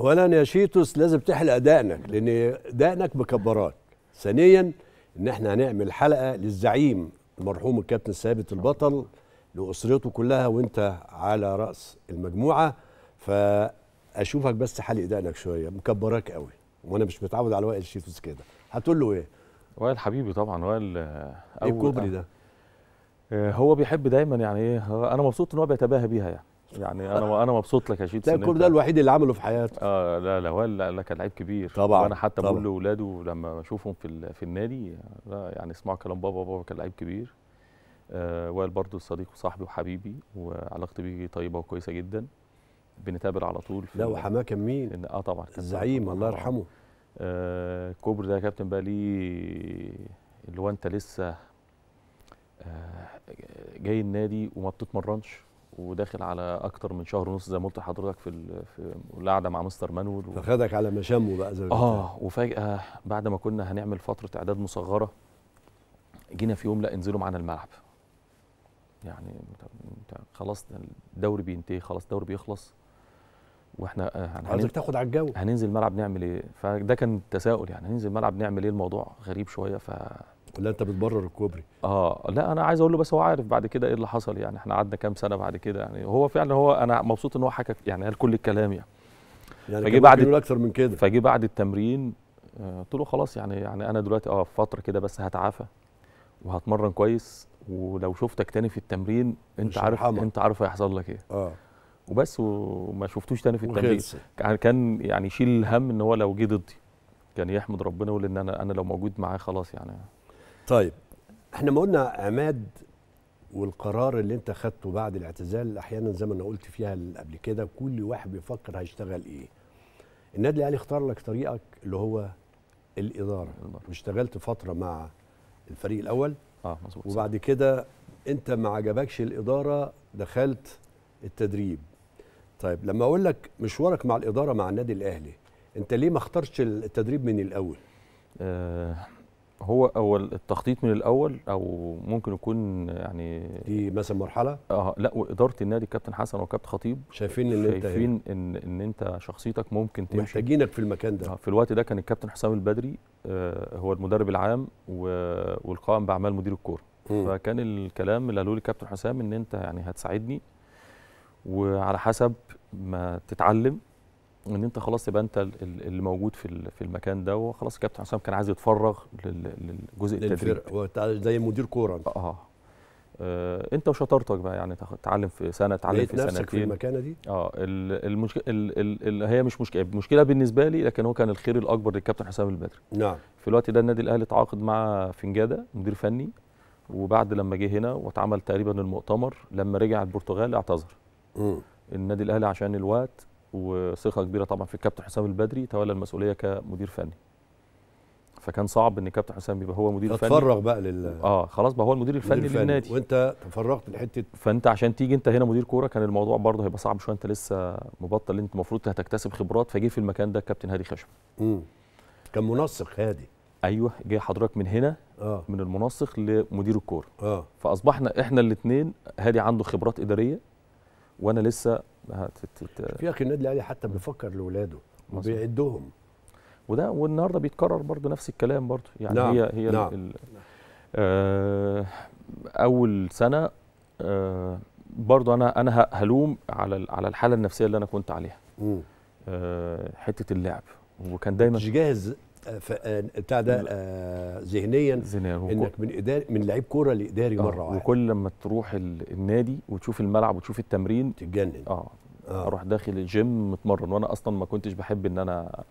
اولا يا شيتوس لازم تحلق دقنك لان دقنك مكبرات ثانيا ان احنا هنعمل حلقه للزعيم المرحوم الكابتن ثابت البطل لاسرته كلها وانت على راس المجموعه فاشوفك بس حلق دقنك شويه مكبراك قوي وانا مش متعود على وائل شيتوس كده هتقول له ايه وائل حبيبي طبعا وائل آه، ايه الكوبري ده آه، هو بيحب دايما يعني ايه انا مبسوط ان هو بيتباهى بيها يعني يعني انا انا مبسوط لك يا شيت لا الكوره ده الوحيد اللي عمله في حياته اه لا لا هو لا كان لعيب كبير طبعا وانا حتى بقول لاولاده لما اشوفهم في في النادي لا يعني اسمعوا كلام بابا بابا كان لعيب كبير آه وائل برضه صديق وصاحبي وحبيبي وعلاقتي بيه طيبه وكويسه جدا بنتقابل على طول في لا وحماه كان مين؟ اه طبعا الزعيم الله يرحمه آه كوبري ده يا كابتن بقى ليه اللي هو انت لسه آه جاي النادي وما بتتمرنش وداخل على اكتر من شهر ونص زي ما قلت لحضرتك في, في القعده مع مستر مانويل فخدك على مشامه بقى زي اه وفجاه بعد ما كنا هنعمل فتره اعداد مصغره جينا في يوم لا انزلوا معانا الملعب يعني انت خلاص الدوري بينتهي خلاص الدوري بيخلص واحنا عايزك آه، تاخد على الجو هننزل الملعب نعمل ايه فده كان تساؤل يعني هننزل الملعب نعمل ايه الموضوع غريب شويه ف ولا انت بتبرر الكوبري اه لا انا عايز اقول له بس هو عارف بعد كده ايه اللي حصل يعني احنا قعدنا كام سنه بعد كده يعني هو فعلا هو انا مبسوط ان هو حكى يعني قال كل الكلام يعني يعني فجي بعد اكتر من كده فجي بعد التمرين آه، قلت له خلاص يعني يعني انا دلوقتي اه فتره كده بس هتعافى وهتمرن كويس ولو شفتك تاني في التمرين انت عارف حمد. انت عارف هيحصل لك ايه اه وبس وما شفتوش تاني في التمرين كان يعني يشيل الهم ان هو لو جه ضدي كان يحمد ربنا ويقول ان انا انا لو موجود معاه خلاص يعني طيب احنا ما قلنا عماد والقرار اللي انت خدته بعد الاعتزال احيانا زي ما انا قلت فيها قبل كده كل واحد بيفكر هيشتغل ايه النادي الاهلي اختار لك طريقك اللي هو الاداره واشتغلت فتره مع الفريق الاول اه مظبوط وبعد كده انت ما عجبكش الاداره دخلت التدريب طيب لما اقول لك مشوارك مع الاداره مع النادي الاهلي انت ليه ما اخترتش التدريب من الاول آه هو هو التخطيط من الاول او ممكن يكون يعني دي مثلا مرحله اه لا واداره النادي كابتن حسن وكابتن خطيب شايفين ان انت شايفين ان ان انت شخصيتك ممكن تمشي محتاجينك في المكان ده آه، في الوقت ده كان الكابتن حسام البدري آه هو المدرب العام والقائم باعمال مدير الكوره فكان الكلام اللي قالوا لي كابتن حسام ان انت يعني هتساعدني وعلى حسب ما تتعلم ان انت خلاص يبقى انت اللي موجود في في المكان ده وخلاص كابتن عصام كان عايز يتفرغ للجزء التدريبي زي مدير كوره انت آه،, اه, آه انت وشطارتك بقى يعني تعلم في سنه تعلم في سنتين في المكانه دي اه المشكله هي مش مشكله المشكله بالنسبه لي لكن هو كان الخير الاكبر للكابتن حسام البدري نعم في الوقت ده النادي الاهلي تعاقد مع فنجاده مدير فني وبعد لما جه هنا واتعمل تقريبا المؤتمر لما رجع البرتغال اعتذر النادي الاهلي عشان الوقت وثقه كبيره طبعا في الكابتن حسام البدري تولى المسؤوليه كمدير فني فكان صعب ان الكابتن حسام يبقى هو مدير فني تفرغ بقى لل اه خلاص بقى هو المدير الفني للنادي وانت تفرغت لحته فانت عشان تيجي انت هنا مدير كوره كان الموضوع برضه هيبقى صعب شويه انت لسه مبطل انت المفروض هتكتسب خبرات فجه في المكان ده الكابتن هادي خشب امم كان منسق هادي ايوه جه حضرتك من هنا آه. من المنسق لمدير الكوره آه. فاصبحنا احنا الاثنين هادي عنده خبرات اداريه وانا لسه في اخي النادي الاهلي حتى بيفكر لاولاده وبيعدهم وده والنهارده بيتكرر برضو نفس الكلام برضو يعني نعم. هي هي نعم. ال آه اول سنه آه برضو انا انا هلوم على على الحاله النفسيه اللي انا كنت عليها آه حته اللعب وكان دايما مش جاهز آه، بتاع ده آه، ذهنيا انك من اداري من لعيب كوره لاداري آه، مره واحده وكل لما تروح النادي وتشوف الملعب وتشوف التمرين تتجنن اه اروح داخل الجيم متمرن وانا اصلا ما كنتش بحب ان انا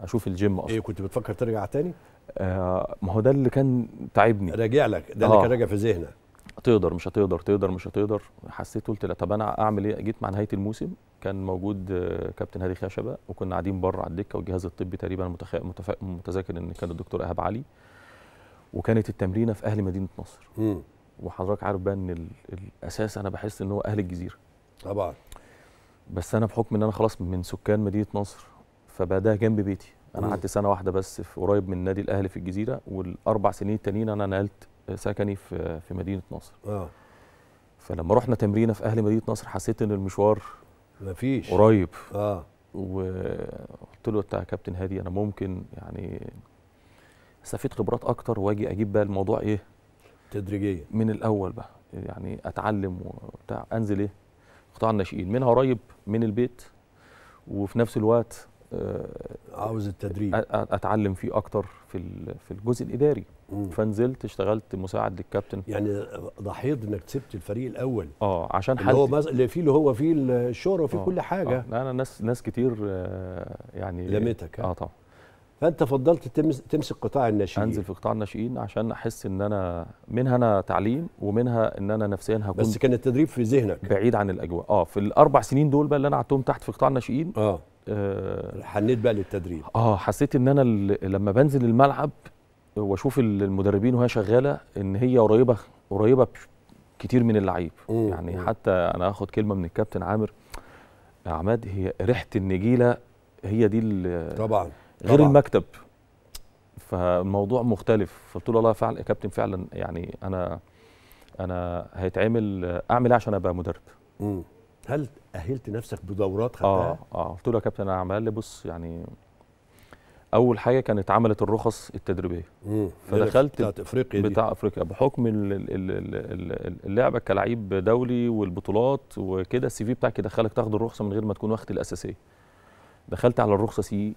اشوف الجيم اصلا ايه كنت بتفكر ترجع تاني؟ آه ما هو ده اللي كان تعبني راجع لك ده اللي آه. كان راجع في ذهنك تقدر مش هتقدر تقدر مش هتقدر حسيت قلت لا طب انا اعمل ايه جيت مع نهايه الموسم كان موجود آه، كابتن هادي خشبه وكنا قاعدين بره على الدكه والجهاز الطبي تقريبا متخ... متف... متذاكر ان كان الدكتور ايهاب علي وكانت التمرينه في اهل مدينه نصر وحضرتك عارف بقى ان ال... الاساس انا بحس ان هو اهل الجزيره طبعا بس انا بحكم ان انا خلاص من سكان مدينه نصر فبقى ده جنب بيتي انا قعدت سنه واحده بس في قريب من نادي الاهلي في الجزيره والاربع سنين التانيين انا نقلت آه، سكني في آه، في مدينه نصر اه فلما رحنا تمرينه في اهل مدينه نصر حسيت ان المشوار مفيش قريب اه وقلت له يا كابتن هادي انا ممكن يعني استفيد خبرات اكتر واجي اجيب بقى الموضوع ايه تدريجيا من الاول بقى يعني اتعلم وبتاع انزل ايه قطاع الناشئين منها قريب من البيت وفي نفس الوقت عاوز التدريب اتعلم فيه اكتر في في الجزء الاداري مم. فنزلت اشتغلت مساعد للكابتن يعني ضحيت انك سبت الفريق الاول اه عشان اللي هو مز... اللي فيه اللي هو فيه الشهره وفيه آه، كل حاجه آه. انا ناس ناس كتير آه، يعني لمتك اه طبعا فانت فضلت تمس... تمسك قطاع الناشئين انزل في قطاع الناشئين عشان احس ان انا منها انا تعليم ومنها ان انا نفسيا هكون بس كان التدريب في ذهنك بعيد عن الاجواء اه في الاربع سنين دول بقى اللي انا قعدتهم تحت في قطاع الناشئين اه آه، حنيت بقى للتدريب اه حسيت ان انا لما بنزل الملعب واشوف المدربين وهي شغاله ان هي قريبه قريبه كتير من اللعيب يعني مم. حتى انا هاخد كلمه من الكابتن عامر عماد هي ريحه النجيله هي دي طبعا غير طبعا. المكتب فالموضوع مختلف فقلت له والله فعلا يا كابتن فعلا يعني انا انا هيتعمل اعمل ايه عشان ابقى مدرب مم. هل اهلت نفسك بدورات خدتها؟ اه اه قلت له يا كابتن انا عمال بص يعني اول حاجه كانت عملت الرخص التدريبيه فدخلت بتاعت افريقيا دي. بتاع افريقيا بحكم اللعبه كلعيب دولي والبطولات وكده السي في بتاعك يدخلك تاخد الرخصه من غير ما تكون واخد الاساسيه دخلت على الرخصه سي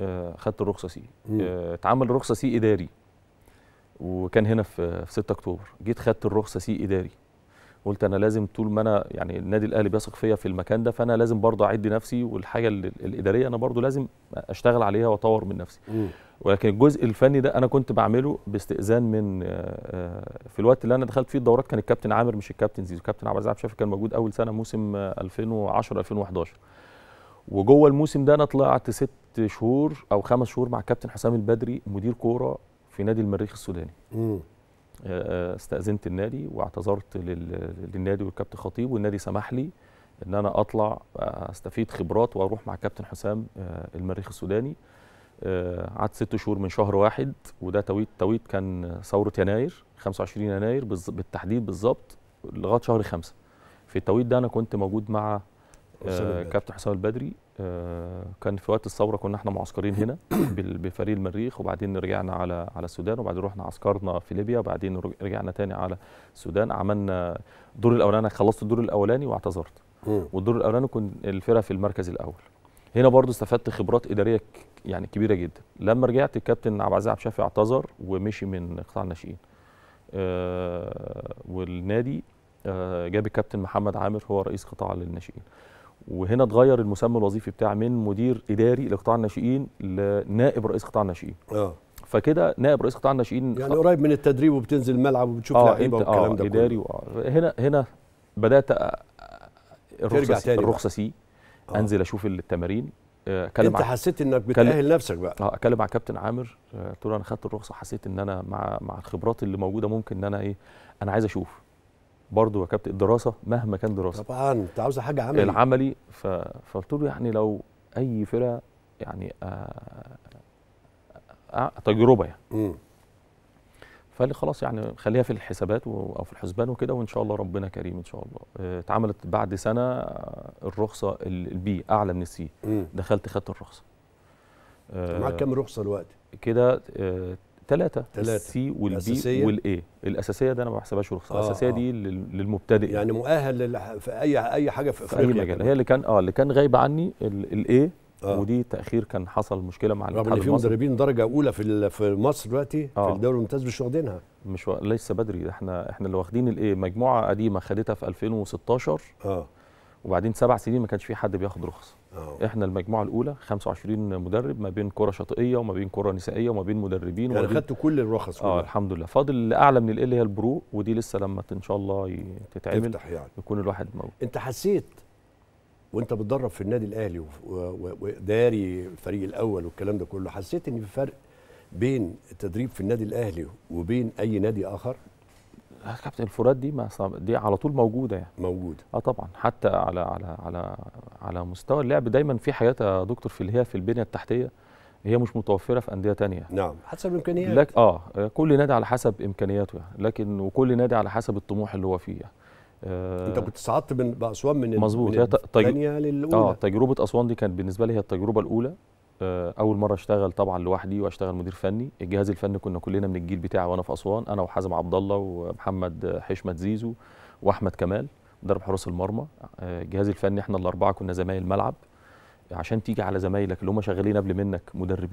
آه، خدت الرخصه سي آه، اتعمل رخصه سي اداري وكان هنا في 6 اكتوبر جيت خدت الرخصه سي اداري قلت انا لازم طول ما انا يعني النادي الاهلي بيثق فيا في المكان ده فانا لازم برضه اعد نفسي والحاجه الاداريه انا برضه لازم اشتغل عليها واطور من نفسي ولكن الجزء الفني ده انا كنت بعمله باستئذان من آه، آه، في الوقت اللي انا دخلت فيه الدورات كان الكابتن عامر مش الكابتن زيزو الكابتن عبد العزيز شافي كان موجود اول سنه موسم 2010 2011 وجوه الموسم ده انا طلعت ست شهور او خمس شهور مع الكابتن حسام البدري مدير كوره في نادي المريخ السوداني م. آه، آه، استأذنت النادي واعتذرت للنادي والكابتن خطيب والنادي سمح لي ان انا اطلع استفيد خبرات واروح مع كابتن حسام آه، المريخ السوداني قعد ست شهور من شهر واحد وده تويت تويت كان ثوره يناير 25 يناير بالتحديد بالظبط لغايه شهر خمسة في التويت ده انا كنت موجود مع كابتن حسام البدري آه، كان في وقت الثوره كنا احنا معسكرين هنا بفريق المريخ وبعدين رجعنا على على السودان وبعدين رحنا عسكرنا في ليبيا وبعدين رجعنا تاني على السودان عملنا الدور الاولاني خلصت الدور الاولاني واعتذرت والدور الاولاني كنت الفرقه في المركز الاول هنا برضو استفدت خبرات اداريه يعني كبيره جدا لما رجعت الكابتن عبد العزيز عبد الشافي اعتذر ومشي من قطاع الناشئين آه والنادي آه جاب الكابتن محمد عامر هو رئيس قطاع للناشئين وهنا اتغير المسمى الوظيفي بتاع من مدير اداري لقطاع الناشئين لنائب رئيس قطاع الناشئين اه فكده نائب رئيس قطاع الناشئين يعني قريب من التدريب وبتنزل الملعب وبتشوف آه لعيبه والكلام آه ده اداري كله. هنا هنا بدات الرخصه الرخصه سي آه. انزل اشوف التمارين آه، اتكلم انت حسيت انك بتاهل نفسك بقى اه اتكلم مع كابتن عامر قلت له آه، انا خدت الرخصه حسيت ان انا مع مع الخبرات اللي موجوده ممكن ان انا ايه انا عايز اشوف برضه يا كابتن الدراسه مهما كان دراسه طبعا انت عاوز حاجه عملي العملي فقلت له يعني لو اي فرقه يعني آه آه, آه، تجربه يعني فقال لي خلاص يعني خليها في الحسابات او في الحسبان وكده وان شاء الله ربنا كريم ان شاء الله آه، اتعملت بعد سنه آه، الرخصه البي اعلى من السي دخلت خدت الرخصه معاك كام رخصه دلوقتي؟ كده ثلاثة السي والبي والاي الأساسية ده أنا ما بحسبهاش رخصة آه الأساسية آه. دي للمبتدئ يعني مؤهل في أي أي حاجة في أفريقيا في أي مجال هي اللي كان اه اللي كان غايب عني الاي آه. ودي تاخير كان حصل مشكله مع الاتحاد المصري في مدربين درجه اولى في في مصر دلوقتي آه. في الدوري الممتاز مش واخدينها مش و... ليس بدري احنا احنا اللي واخدين الايه مجموعه قديمه خدتها في 2016 اه وبعدين سبع سنين ما كانش في حد بياخد رخصه احنا المجموعه الاولى 25 مدرب ما بين كره شاطئيه وما بين كره نسائيه وما بين مدربين يعني خدت كل الرخص اه الحمد لله فاضل اعلى من إيه اللي هي البرو ودي لسه لما ان شاء الله تتعمل تفتح يعني. يكون الواحد موجود انت حسيت وانت بتدرب في النادي الاهلي وداري الفريق الاول والكلام ده كله حسيت ان في فرق بين التدريب في النادي الاهلي وبين اي نادي اخر آه، كابتن الفرات دي ما دي على طول موجوده يعني موجوده اه طبعا حتى على على على على مستوى اللعب دايما في حاجات يا دكتور في اللي هي في البنيه التحتيه هي مش متوفره في انديه تانية نعم حسب الامكانيات لك اه كل نادي على حسب امكانياته يعني لكن وكل نادي على حسب الطموح اللي هو فيه يعني. آه انت كنت صعدت من باسوان من مظبوط هي تج... للاولى اه تجربه اسوان دي كانت بالنسبه لي هي التجربه الاولى آه، اول مره اشتغل طبعا لوحدي واشتغل مدير فني الجهاز الفني كنا كلنا من الجيل بتاعي وانا في اسوان انا وحازم عبد الله ومحمد حشمت زيزو واحمد كمال مدرب حراس المرمى آه، الجهاز الفني احنا الاربعه كنا زمايل ملعب عشان تيجي على زمايلك اللي هم شغالين قبل منك مدربين